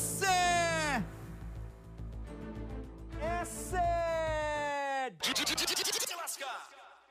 Esse é Esse é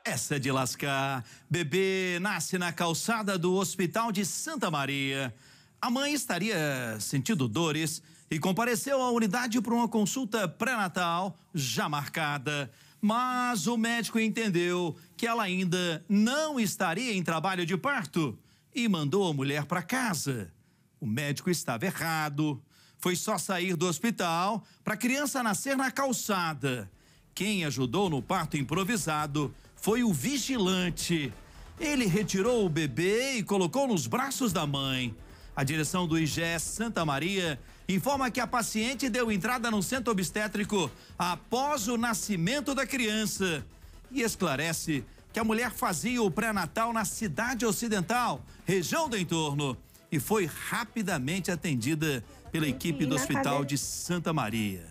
Essa é de lascar. Bebê nasce na calçada do Hospital de Santa Maria. A mãe estaria sentindo dores e compareceu à unidade para uma consulta pré-natal já marcada. Mas o médico entendeu que ela ainda não estaria em trabalho de parto e mandou a mulher para casa. O médico estava errado. Foi só sair do hospital para a criança nascer na calçada. Quem ajudou no parto improvisado foi o vigilante. Ele retirou o bebê e colocou nos braços da mãe. A direção do IGES Santa Maria informa que a paciente deu entrada no centro obstétrico após o nascimento da criança e esclarece que a mulher fazia o pré-natal na cidade ocidental, região do entorno e foi rapidamente atendida pela equipe do Hospital de Santa Maria.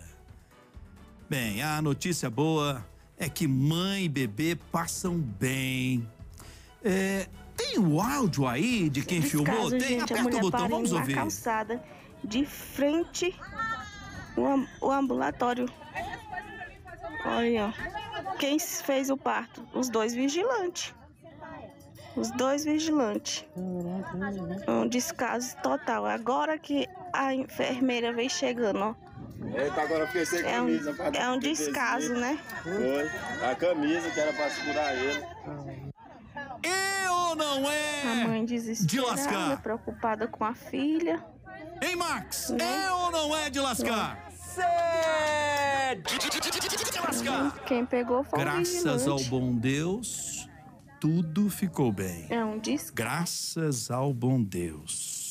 Bem, a notícia boa é que mãe e bebê passam bem. É, tem o áudio aí de quem Descaso, filmou? Tem, aperta o botão, vamos ouvir. calçada, de frente o ambulatório. Olha, quem fez o parto? Os dois vigilantes os dois vigilantes. Um descaso total. Agora que a enfermeira vem chegando, ó. Eita, agora fiquei sem é Um, é um descaso, né? Foi. A camisa que era pra segurar ele. Eu não é! A mãe desesperada, de preocupada com a filha. Hein, Max? Né? É ou não é de lascar? Não. É de, lascar! Quem pegou foi Graças ao bom Deus, tudo ficou bem. É um disco. Graças ao bom Deus.